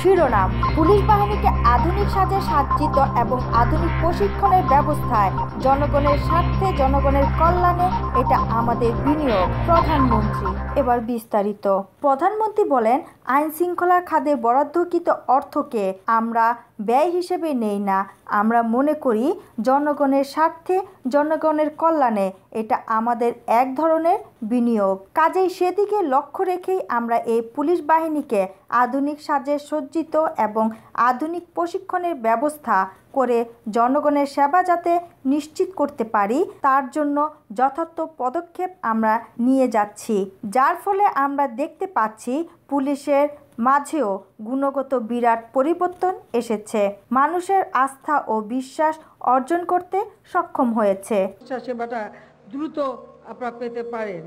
শিরোনাম পুলিশ বাহিনীকে আধুনিক সাজে সাজ্জিত এবং আধুনিক প্রশিক্ষণের ব্যবস্থায় জনগণের স্বার্থে জনগণের কল্যাণে এটা আমাদের বিনিয়োগ প্রধানমন্ত্রী এবার বিস্তারিত প্রধানমন্ত্রী বলেন আইন শৃঙ্খলার খাদে বরাদ্দকৃত অর্থকে আমরা ব্যয় হিসেবে নেই না আমরা মনে করি জনগণের স্বার্থে জনগণের কল্যাণে এটা আমাদের এক ধরনের বিনিয়োগ কাজেই সেদিকে লক্ষ্য রেখেই আমরা এই পুলিশ বাহিনীকে আধুনিক সাজে সজ্জিত এবং আধুনিক প্রশিক্ষণের ব্যবস্থা করে জনগণের সেবা যাতে নিশ্চিত করতে পারি তার জন্য যথার্থ পদক্ষেপ আমরা নিয়ে যাচ্ছি যার ফলে আমরা দেখতে পাচ্ছি পুলিশের মাঝেও গুণগত বিরাট পরিবর্তন এসেছে মানুষের আস্থা ও বিশ্বাস অর্জন করতে সক্ষম হয়েছে সেবাটা দ্রুত আপনারা পেতে পারেন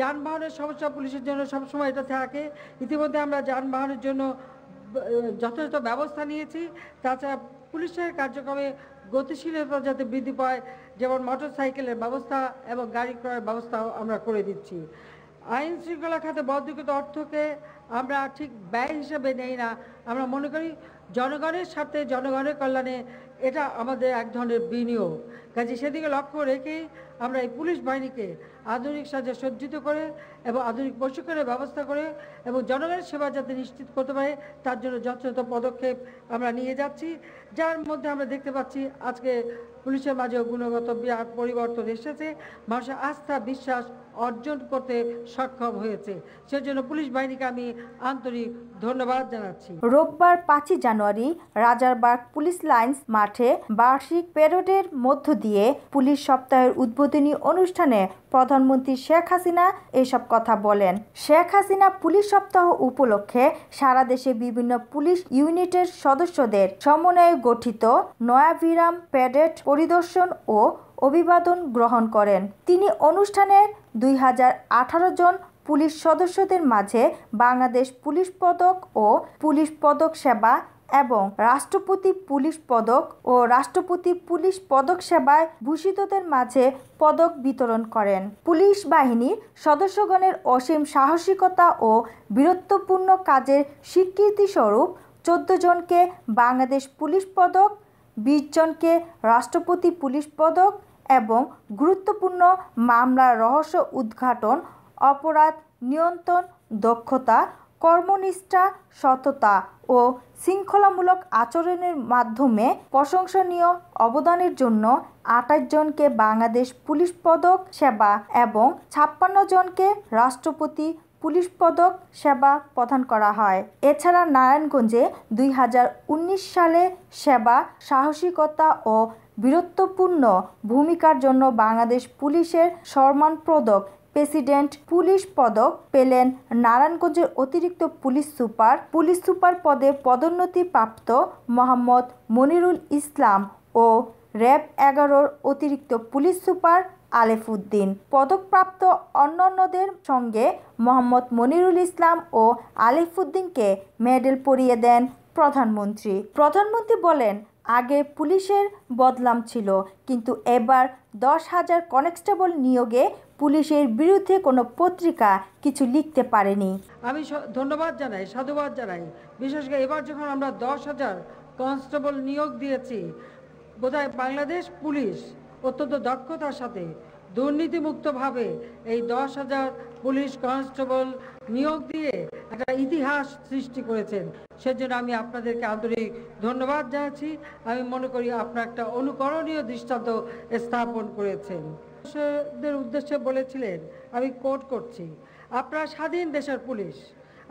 যানবাহনের সমস্যা পুলিশের জন্য সবসময় এটা থাকে ইতিমধ্যে আমরা যানবাহনের জন্য যথাযথ ব্যবস্থা নিয়েছি তাছাড়া পুলিশের কার্যক্রমে গতিশীলতা যাতে বৃদ্ধি পায় যেমন মোটর সাইকেলের ব্যবস্থা এবং গাড়ি ক্রয়ের ব্যবস্থাও আমরা করে দিচ্ছি আইন শৃঙ্খলা খাতে বদ্ধকৃত অর্থকে আমরা ঠিক ব্যয় হিসেবে নেই না আমরা মনে করি জনগণের সাথে জনগণের কল্যাণে এটা আমাদের এক ধরনের বিনিয়োগ কাজে সেদিকে লক্ষ্য রেখেই আমরা এই পুলিশ বাহিনীকে আধুনিক সাজে সজ্জিত করে এবং আধুনিক প্রশিক্ষণের ব্যবস্থা করে এবং জনগণের সেবা যাতে নিশ্চিত করতে পারে তার জন্য যথাযথ পদক্ষেপ আমরা নিয়ে যাচ্ছি যার মধ্যে আমরা দেখতে পাচ্ছি আজকে পুলিশের মাঝে গুণগত বিরাট পরিবর্তন এসেছে মানুষের আস্থা বিশ্বাস অর্জন করতে সক্ষম হয়েছে সেজন্য পুলিশ বাহিনীকে আমি আন্তরিক ধন্যবাদ জানাচ্ছি রোববার পাঁচই জানুয়ারি রাজারবাগ পুলিশ লাইন্স মাঠ মাঠে বার্ষিক প্যারেডের মধ্য দিয়ে পুলিশ সপ্তাহের উদ্বোধনী অনুষ্ঠানে প্রধানমন্ত্রী শেখ হাসিনা এসব কথা বলেন শেখ হাসিনা পুলিশ সপ্তাহ উপলক্ষে সারা দেশে বিভিন্ন পুলিশ ইউনিটের সদস্যদের সমন্বয়ে গঠিত নয়াভিরাম প্যারেড পরিদর্শন ও অভিবাদন গ্রহণ করেন তিনি অনুষ্ঠানে দুই জন পুলিশ সদস্যদের মাঝে বাংলাদেশ পুলিশ পদক ও পুলিশ পদক সেবা এবং রাষ্ট্রপতি পুলিশ পদক ও রাষ্ট্রপতি পুলিশ পদক সেবায় ভূষিতদের মাঝে পদক বিতরণ করেন পুলিশ বাহিনী সদস্যগণের অসীম সাহসিকতা ও বীরত্বপূর্ণ কাজের স্বীকৃতিস্বরূপ চোদ্দ জনকে বাংলাদেশ পুলিশ পদক বিশ জনকে রাষ্ট্রপতি পুলিশ পদক এবং গুরুত্বপূর্ণ মামলার রহস্য উদ্ঘাটন অপরাধ নিয়ন্ত্রণ দক্ষতা কর্মনিষ্ঠা সততা ও শৃঙ্খলামূলক আচরণের মাধ্যমে প্রশংসনীয় অবদানের জন্য আঠাশ জনকে বাংলাদেশ পুলিশ পদক সেবা এবং ছাপ্পান্ন জনকে রাষ্ট্রপতি পুলিশ পদক সেবা প্রদান করা হয় এছাড়া নারায়ণগঞ্জে দুই সালে সেবা সাহসিকতা ও বীরত্বপূর্ণ ভূমিকার জন্য বাংলাদেশ পুলিশের সম্মান পদক প্রেসিডেন্ট পুলিশ পদক পেলেন নারায়ণগঞ্জের অতিরিক্ত পুলিশ সুপার পুলিশ সুপার পদে পদোন্নতিপ্রাপ্ত মোহাম্মদ মনিরুল ইসলাম ও র্যাব এগারোর অতিরিক্ত পুলিশ সুপার আলেফুদ্দিন পদকপ্রাপ্ত অন্যান্যদের সঙ্গে মোহাম্মদ মনিরুল ইসলাম ও আলিফুদ্দিনকে মেডেল পরিয়ে দেন প্রধানমন্ত্রী প্রধানমন্ত্রী বলেন আগে পুলিশের বদলাম ছিল কিন্তু এবার দশ হাজার কনস্টেবল নিয়োগে পুলিশের বিরুদ্ধে কোনো পত্রিকা কিছু লিখতে পারেনি আমি ধন্যবাদ জানাই সাধুবাদ জানাই বিশেষ করে এবার যখন আমরা দশ হাজার কনস্টেবল নিয়োগ দিয়েছি বোধহয় বাংলাদেশ পুলিশ অত্যন্ত দক্ষতার সাথে দুর্নীতিমুক্তভাবে এই দশ হাজার পুলিশ কনস্টেবল নিয়োগ দিয়ে একটা ইতিহাস সৃষ্টি করেছেন সেজন্য আমি আপনাদেরকে আন্তরিক ধন্যবাদ জানাচ্ছি আমি মনে করি আপনার একটা অনুকরণীয় দৃষ্টান্ত স্থাপন করেছেন উদ্দেশ্যে বলেছিলেন আমি কোর্ট করছি আপনারা স্বাধীন দেশের পুলিশ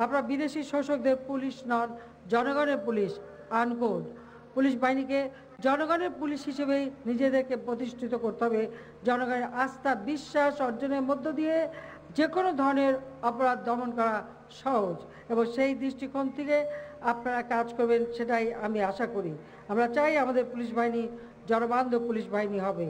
আপনারা বিদেশি শোষকদের পুলিশ নন জনগণের পুলিশ আনকোড পুলিশ বাহিনীকে জনগণের পুলিশ হিসেবে নিজেদেরকে প্রতিষ্ঠিত করতে হবে জনগণের আস্থা বিশ্বাস অর্জনের মধ্য দিয়ে যে কোনো ধরনের অপরাধ দমন করা সহজ এবং সেই দৃষ্টিকোণ থেকে আপনারা কাজ করবেন সেটাই আমি আশা করি আমরা চাই আমাদের পুলিশ বাহিনী জনবান্ধব পুলিশ বাহিনী হবে